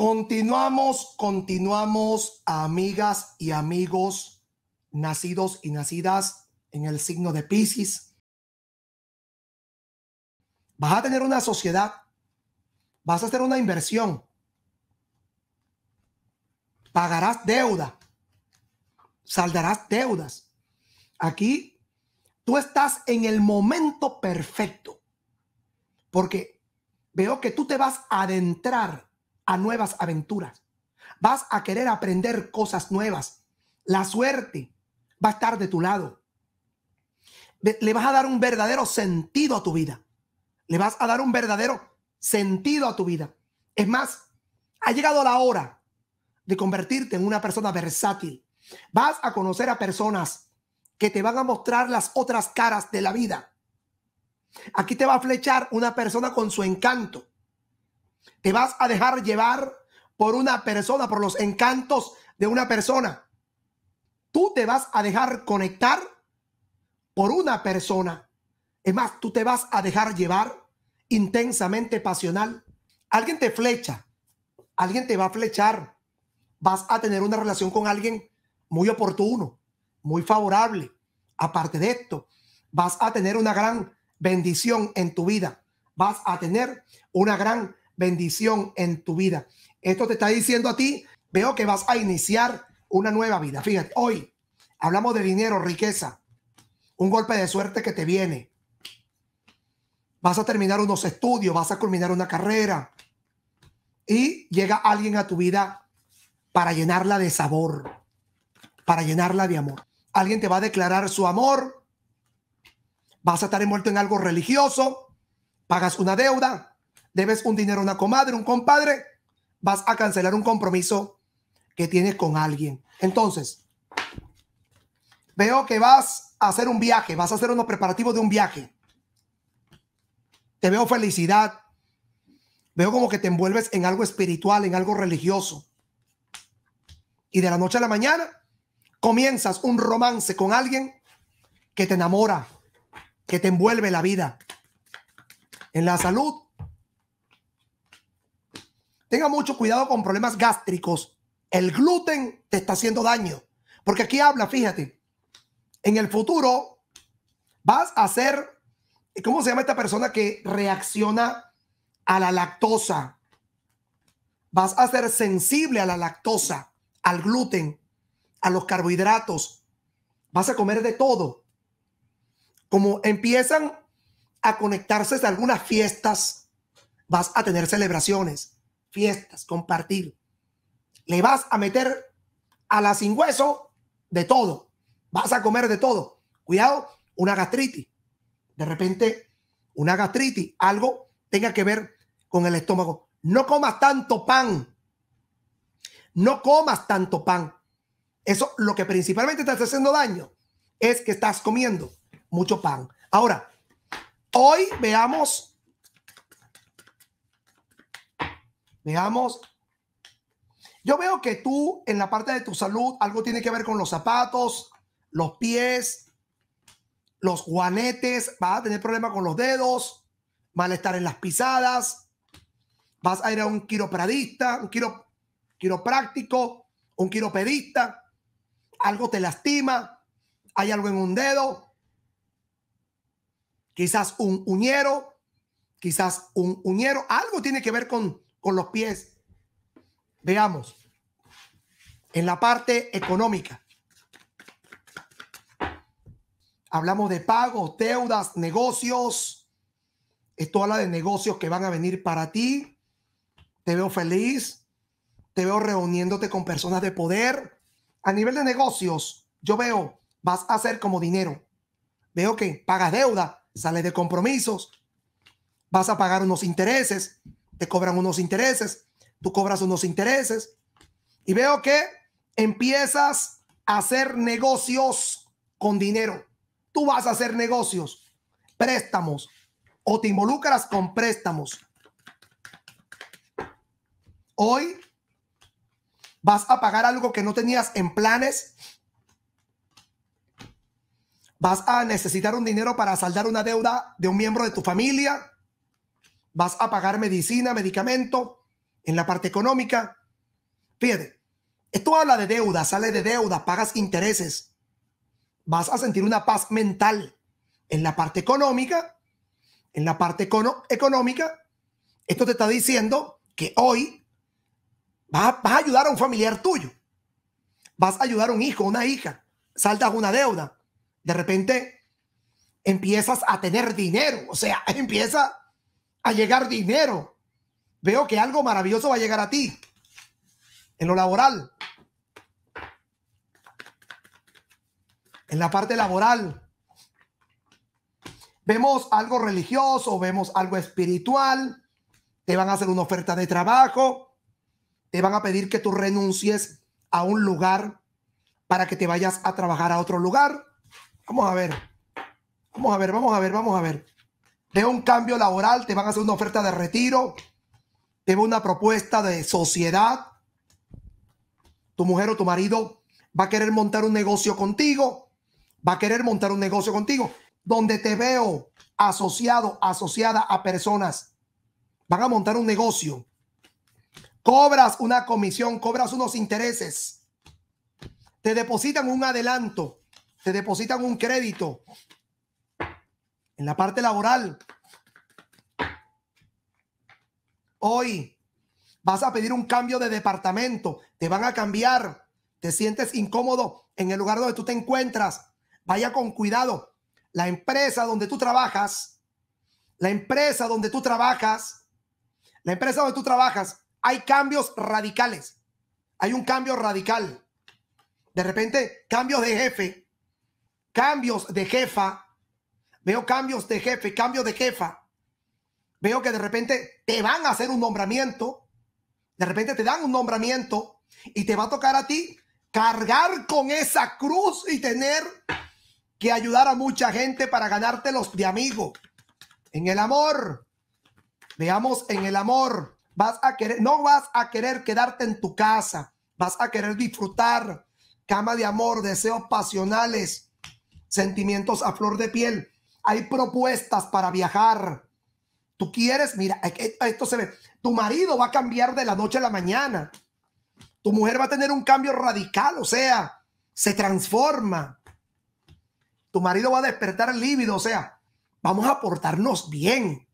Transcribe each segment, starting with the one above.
Continuamos, continuamos, amigas y amigos nacidos y nacidas en el signo de Pisces. Vas a tener una sociedad, vas a hacer una inversión, pagarás deuda, saldarás deudas. Aquí tú estás en el momento perfecto, porque veo que tú te vas a adentrar a nuevas aventuras. Vas a querer aprender cosas nuevas. La suerte va a estar de tu lado. Le vas a dar un verdadero sentido a tu vida. Le vas a dar un verdadero sentido a tu vida. Es más, ha llegado la hora de convertirte en una persona versátil. Vas a conocer a personas que te van a mostrar las otras caras de la vida. Aquí te va a flechar una persona con su encanto. Te vas a dejar llevar por una persona, por los encantos de una persona. Tú te vas a dejar conectar por una persona. Es más, tú te vas a dejar llevar intensamente pasional. Alguien te flecha, alguien te va a flechar. Vas a tener una relación con alguien muy oportuno, muy favorable. Aparte de esto, vas a tener una gran bendición en tu vida. Vas a tener una gran bendición en tu vida. Esto te está diciendo a ti, veo que vas a iniciar una nueva vida. Fíjate, hoy hablamos de dinero, riqueza, un golpe de suerte que te viene. Vas a terminar unos estudios, vas a culminar una carrera y llega alguien a tu vida para llenarla de sabor, para llenarla de amor. Alguien te va a declarar su amor, vas a estar envuelto en algo religioso, pagas una deuda, debes un dinero a una comadre, un compadre, vas a cancelar un compromiso que tienes con alguien. Entonces, veo que vas a hacer un viaje, vas a hacer unos preparativos de un viaje. Te veo felicidad. Veo como que te envuelves en algo espiritual, en algo religioso. Y de la noche a la mañana comienzas un romance con alguien que te enamora, que te envuelve la vida. En la salud tenga mucho cuidado con problemas gástricos. El gluten te está haciendo daño. Porque aquí habla, fíjate, en el futuro vas a ser, ¿cómo se llama esta persona que reacciona a la lactosa? Vas a ser sensible a la lactosa, al gluten, a los carbohidratos. Vas a comer de todo. Como empiezan a conectarse de algunas fiestas, vas a tener celebraciones fiestas, compartir. Le vas a meter a la sin hueso de todo. Vas a comer de todo. Cuidado, una gastritis. De repente, una gastritis, algo tenga que ver con el estómago. No comas tanto pan. No comas tanto pan. Eso lo que principalmente te haciendo daño es que estás comiendo mucho pan. Ahora, hoy veamos Veamos. Yo veo que tú en la parte de tu salud algo tiene que ver con los zapatos, los pies, los guanetes, vas a tener problemas con los dedos, malestar en las pisadas, vas a ir a un quiropradista, un quiropráctico, un quiropedista, algo te lastima, hay algo en un dedo, quizás un uñero, quizás un uñero, algo tiene que ver con con los pies. Veamos, en la parte económica. Hablamos de pagos, deudas, negocios. Esto habla de negocios que van a venir para ti. Te veo feliz. Te veo reuniéndote con personas de poder. A nivel de negocios, yo veo, vas a hacer como dinero. Veo que pagas deuda, sales de compromisos, vas a pagar unos intereses, te cobran unos intereses, tú cobras unos intereses y veo que empiezas a hacer negocios con dinero. Tú vas a hacer negocios, préstamos o te involucras con préstamos. Hoy vas a pagar algo que no tenías en planes. Vas a necesitar un dinero para saldar una deuda de un miembro de tu familia vas a pagar medicina, medicamento, en la parte económica. Fíjate, esto habla de deuda, sale de deuda, pagas intereses. Vas a sentir una paz mental en la parte económica. En la parte económica, esto te está diciendo que hoy vas, a ayudar a un familiar tuyo. Vas a ayudar a un hijo, una hija. Saltas una deuda. De repente empiezas a tener dinero. O sea, empieza a llegar dinero. Veo que algo maravilloso va a llegar a ti en lo laboral. En la parte laboral. Vemos algo religioso, vemos algo espiritual. Te van a hacer una oferta de trabajo. Te van a pedir que tú renuncies a un lugar para que te vayas a trabajar a otro lugar. Vamos a ver. Vamos a ver, vamos a ver, vamos a ver de un cambio laboral, te van a hacer una oferta de retiro, te una propuesta de sociedad, tu mujer o tu marido va a querer montar un negocio contigo, va a querer montar un negocio contigo, donde te veo asociado, asociada a personas, van a montar un negocio, cobras una comisión, cobras unos intereses, te depositan un adelanto, te depositan un crédito, en la parte laboral. Hoy vas a pedir un cambio de departamento, te van a cambiar, te sientes incómodo en el lugar donde tú te encuentras. Vaya con cuidado. La empresa donde tú trabajas, la empresa donde tú trabajas, la empresa donde tú trabajas, hay cambios radicales. Hay un cambio radical. De repente, cambios de jefe, cambios de jefa, Veo cambios de jefe, cambio de jefa. Veo que de repente te van a hacer un nombramiento. De repente te dan un nombramiento y te va a tocar a ti cargar con esa cruz y tener que ayudar a mucha gente para ganarte los de amigo. En el amor, veamos en el amor, vas a querer, no vas a querer quedarte en tu casa, vas a querer disfrutar, cama de amor, deseos pasionales, sentimientos a flor de piel hay propuestas para viajar. Tú quieres, mira, esto se ve. Tu marido va a cambiar de la noche a la mañana. Tu mujer va a tener un cambio radical, o sea, se transforma. Tu marido va a despertar lívido, o sea, vamos a portarnos bien.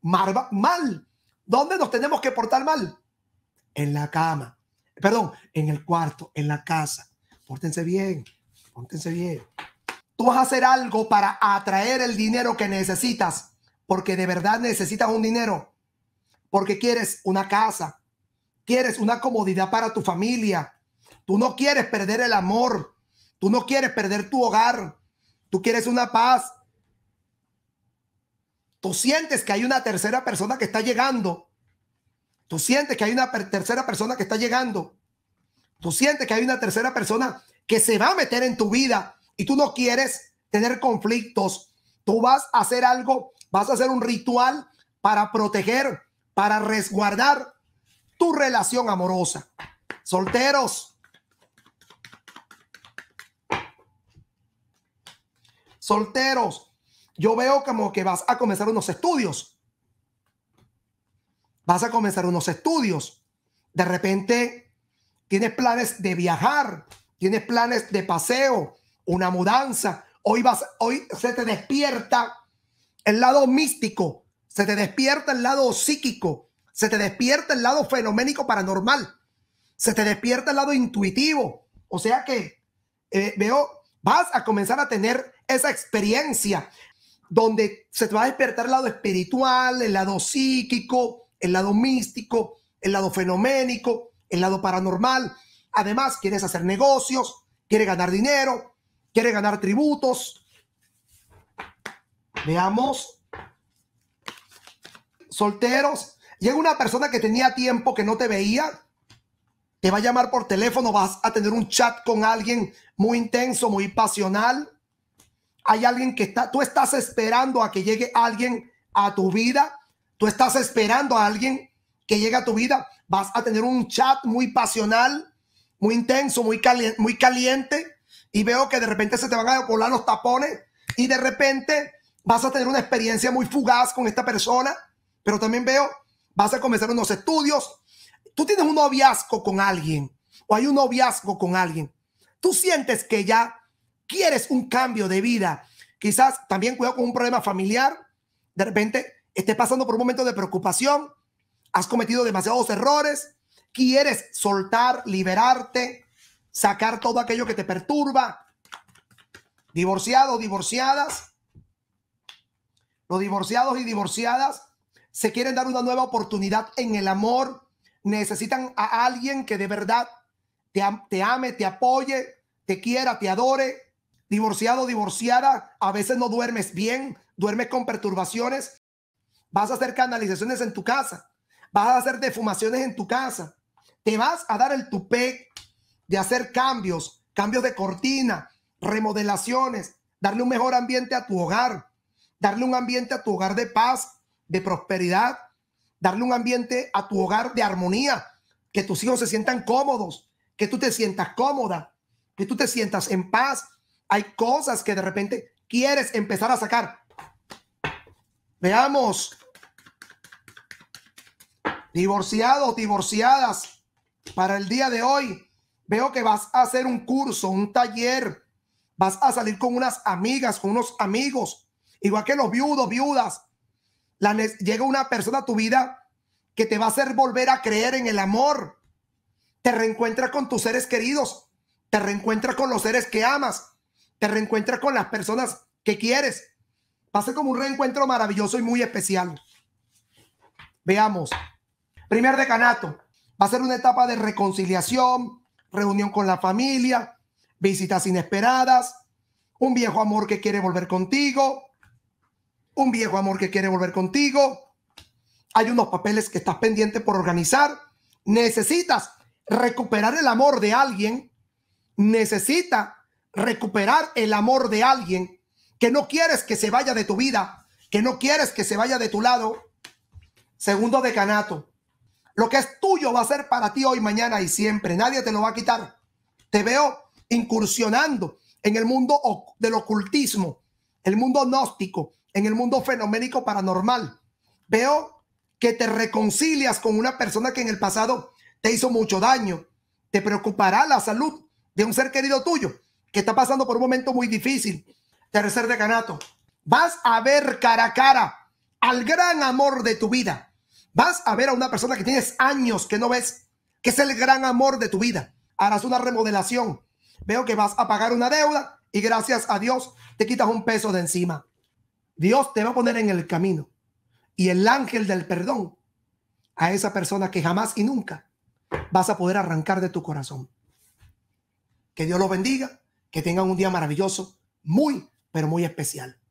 Mal, mal. ¿Dónde nos tenemos que portar mal? En la cama. Perdón, en el cuarto, en la casa. Pórtense bien, pórtense bien. Tú vas a hacer algo para atraer el dinero que necesitas, porque de verdad necesitas un dinero, porque quieres una casa, quieres una comodidad para tu familia, tú no quieres perder el amor, tú no quieres perder tu hogar, tú quieres una paz. Tú sientes que hay una tercera persona que está llegando. Tú sientes que hay una tercera persona que está llegando. Tú sientes que hay una tercera persona que se va a meter en tu vida y tú no quieres tener conflictos, tú vas a hacer algo, vas a hacer un ritual para proteger, para resguardar tu relación amorosa. Solteros. Solteros. Yo veo como que vas a comenzar unos estudios. Vas a comenzar unos estudios. De repente tienes planes de viajar, tienes planes de paseo, una mudanza. Hoy, vas, hoy se te despierta el lado místico, se te despierta el lado psíquico, se te despierta el lado fenoménico paranormal, se te despierta el lado intuitivo. O sea que eh, veo, vas a comenzar a tener esa experiencia donde se te va a despertar el lado espiritual, el lado psíquico, el lado místico, el lado fenoménico, el lado paranormal. Además, quieres hacer negocios, quieres ganar dinero, quiere ganar tributos. Veamos. Solteros. Llega una persona que tenía tiempo que no te veía. Te va a llamar por teléfono, vas a tener un chat con alguien muy intenso, muy pasional. Hay alguien que está, tú estás esperando a que llegue alguien a tu vida. Tú estás esperando a alguien que llegue a tu vida. Vas a tener un chat muy pasional, muy intenso, muy, caliente, muy caliente y veo que de repente se te van a colar los tapones y de repente vas a tener una experiencia muy fugaz con esta persona, pero también veo, vas a comenzar unos estudios, tú tienes un noviazgo con alguien o hay un noviazgo con alguien, tú sientes que ya quieres un cambio de vida, quizás también cuidado con un problema familiar, de repente estés pasando por un momento de preocupación, has cometido demasiados errores, quieres soltar, liberarte, sacar todo aquello que te perturba. Divorciados, divorciadas. Los divorciados y divorciadas se quieren dar una nueva oportunidad en el amor. Necesitan a alguien que de verdad te, ame, te apoye, te quiera, te adore. Divorciado, divorciada, a veces no duermes bien, duermes con perturbaciones. Vas a hacer canalizaciones en tu casa, vas a hacer defumaciones en tu casa, te vas a dar el tupé de hacer cambios, cambios de cortina, remodelaciones, darle un mejor ambiente a tu hogar, darle un ambiente a tu hogar de paz, de prosperidad, darle un ambiente a tu hogar de armonía, que tus hijos se sientan cómodos, que tú te sientas cómoda, que tú te sientas en paz. Hay cosas que de repente quieres empezar a sacar. Veamos. Divorciados, divorciadas, para el día de hoy, veo que vas a hacer un curso, un taller, vas a salir con unas amigas, con unos amigos, igual que los viudos, viudas. llega una persona a tu vida que te va a hacer volver a creer en el amor. Te reencuentras con tus seres queridos, te reencuentras con los seres que amas, te reencuentras con las personas que quieres. Va a ser como un reencuentro maravilloso y muy especial. Veamos. Primer decanato. Va a ser una etapa de reconciliación, reunión con la familia, visitas inesperadas, un viejo amor que quiere volver contigo, un viejo amor que quiere volver contigo, hay unos papeles que estás pendiente por organizar, necesitas recuperar el amor de alguien, necesita recuperar el amor de alguien que no quieres que se vaya de tu vida, que no quieres que se vaya de tu lado. Segundo decanato, lo que es tuyo va a ser para ti hoy, mañana y siempre. Nadie te lo va a quitar. Te veo incursionando en el mundo del ocultismo, el mundo gnóstico, en el mundo fenoménico paranormal. Veo que te reconcilias con una persona que en el pasado te hizo mucho daño. Te preocupará la salud de un ser querido tuyo que está pasando por un momento muy difícil. Tercer Ganato, Vas a ver cara a cara al gran amor de tu vida Vas a ver a una persona que tienes años que no ves, que es el gran amor de tu vida. Harás una remodelación. Veo que vas a pagar una deuda y gracias a Dios te quitas un peso de encima. Dios te va a poner en el camino. Y el ángel del perdón a esa persona que jamás y nunca vas a poder arrancar de tu corazón. Que Dios los bendiga, que tengan un día maravilloso, muy, pero muy especial.